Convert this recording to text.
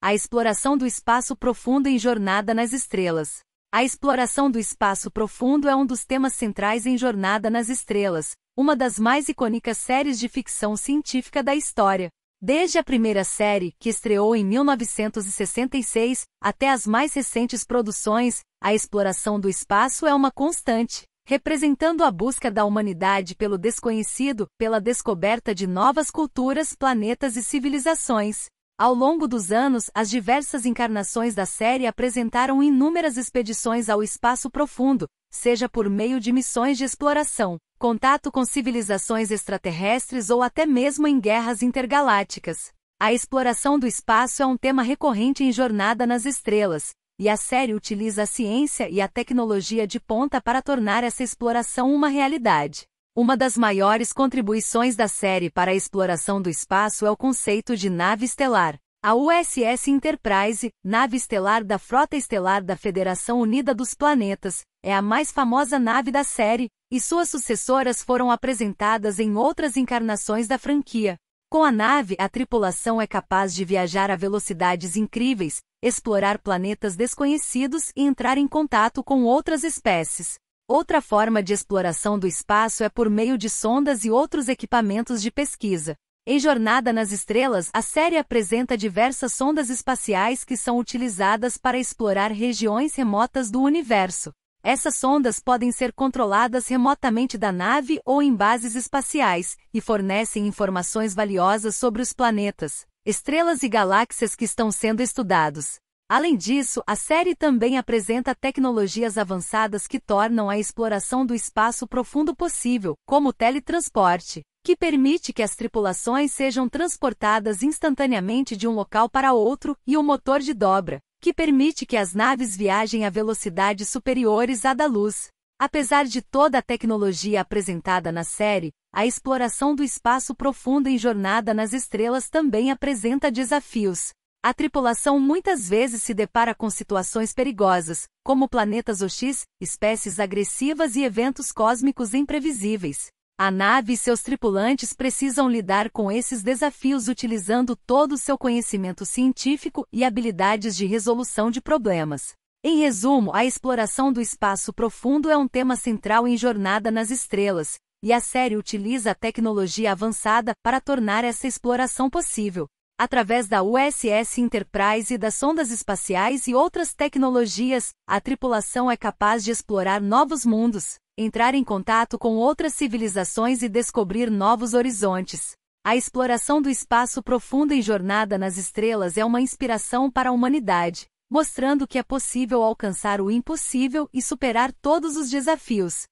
A exploração do espaço profundo em Jornada nas Estrelas. A exploração do espaço profundo é um dos temas centrais em Jornada nas Estrelas, uma das mais icônicas séries de ficção científica da história. Desde a primeira série, que estreou em 1966, até as mais recentes produções, a exploração do espaço é uma constante, representando a busca da humanidade pelo desconhecido, pela descoberta de novas culturas, planetas e civilizações. Ao longo dos anos, as diversas encarnações da série apresentaram inúmeras expedições ao espaço profundo, seja por meio de missões de exploração, contato com civilizações extraterrestres ou até mesmo em guerras intergalácticas. A exploração do espaço é um tema recorrente em Jornada nas Estrelas, e a série utiliza a ciência e a tecnologia de ponta para tornar essa exploração uma realidade. Uma das maiores contribuições da série para a exploração do espaço é o conceito de nave estelar. A USS Enterprise, nave estelar da Frota Estelar da Federação Unida dos Planetas, é a mais famosa nave da série, e suas sucessoras foram apresentadas em outras encarnações da franquia. Com a nave, a tripulação é capaz de viajar a velocidades incríveis, explorar planetas desconhecidos e entrar em contato com outras espécies. Outra forma de exploração do espaço é por meio de sondas e outros equipamentos de pesquisa. Em Jornada nas Estrelas, a série apresenta diversas sondas espaciais que são utilizadas para explorar regiões remotas do universo. Essas sondas podem ser controladas remotamente da nave ou em bases espaciais e fornecem informações valiosas sobre os planetas, estrelas e galáxias que estão sendo estudados. Além disso, a série também apresenta tecnologias avançadas que tornam a exploração do espaço profundo possível, como o teletransporte, que permite que as tripulações sejam transportadas instantaneamente de um local para outro, e o motor de dobra, que permite que as naves viajem a velocidades superiores à da luz. Apesar de toda a tecnologia apresentada na série, a exploração do espaço profundo em Jornada nas Estrelas também apresenta desafios, a tripulação muitas vezes se depara com situações perigosas, como planetas OX, espécies agressivas e eventos cósmicos imprevisíveis. A nave e seus tripulantes precisam lidar com esses desafios utilizando todo o seu conhecimento científico e habilidades de resolução de problemas. Em resumo, a exploração do espaço profundo é um tema central em Jornada nas Estrelas, e a série utiliza a tecnologia avançada para tornar essa exploração possível, através da USS Enterprise e das sondas espaciais e outras tecnologias, a tripulação é capaz de explorar novos mundos, entrar em contato com outras civilizações e descobrir novos horizontes. A exploração do espaço profundo em Jornada nas Estrelas é uma inspiração para a humanidade, mostrando que é possível alcançar o impossível e superar todos os desafios,